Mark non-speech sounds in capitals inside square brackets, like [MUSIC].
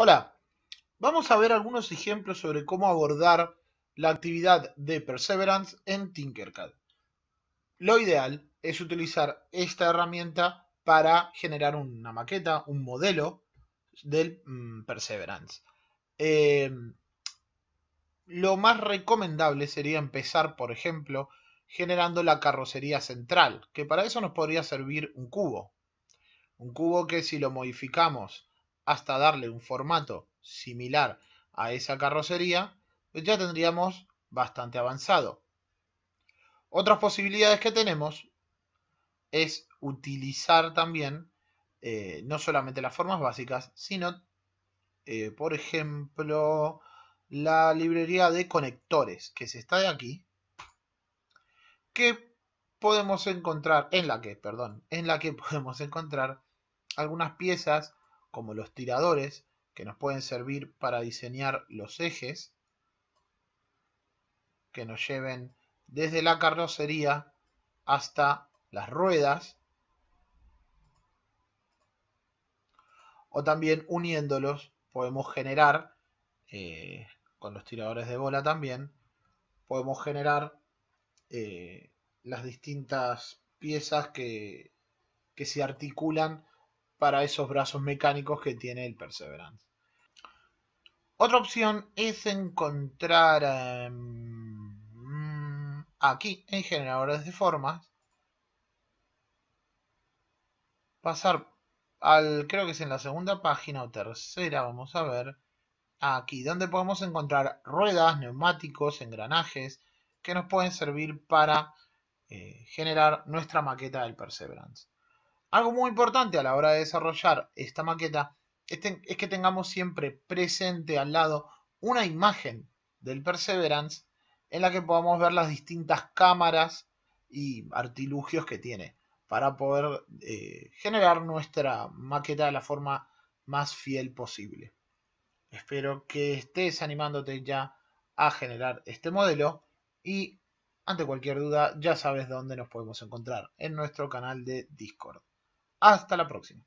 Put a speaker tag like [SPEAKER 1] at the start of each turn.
[SPEAKER 1] Hola, vamos a ver algunos ejemplos sobre cómo abordar la actividad de Perseverance en Tinkercad. Lo ideal es utilizar esta herramienta para generar una maqueta, un modelo del mm, Perseverance. Em, lo más recomendable sería empezar, por ejemplo, generando la carrocería central, que para eso nos podría servir un cubo. Un cubo que si lo modificamos hasta darle un formato similar a esa carrocería, ya tendríamos bastante avanzado. Otras posibilidades que tenemos es utilizar también eh, no solamente las formas básicas, sino, eh, por ejemplo, la librería de conectores, que es esta de aquí, que podemos encontrar, en la que, perdón, en la que [LAUGHS] podemos encontrar algunas piezas como los tiradores, que nos pueden servir para diseñar los ejes que nos lleven desde la carrocería hasta las ruedas o también uniéndolos podemos generar eh, con los tiradores de bola también podemos generar eh, las distintas piezas que se articulan para esos brazos mecánicos que tiene el Perseverance. Otra opción es encontrar em, aquí en generadores de formas, pasar al, creo que es en la segunda página o tercera, vamos a ver, aquí, donde podemos encontrar ruedas, neumáticos, engranajes, que nos pueden servir para eh, generar nuestra maqueta del Perseverance. Algo muy importante a la hora de desarrollar esta maqueta este, es que tengamos siempre presente al lado una imagen del Perseverance en la que podamos ver las distintas cámaras y artilugios que tiene para poder eh, generar nuestra maqueta de la forma más fiel posible. Espero que estés animándote ya a generar este modelo y ante cualquier duda ya sabes dónde nos podemos encontrar en nuestro canal de Discord hasta la próxima.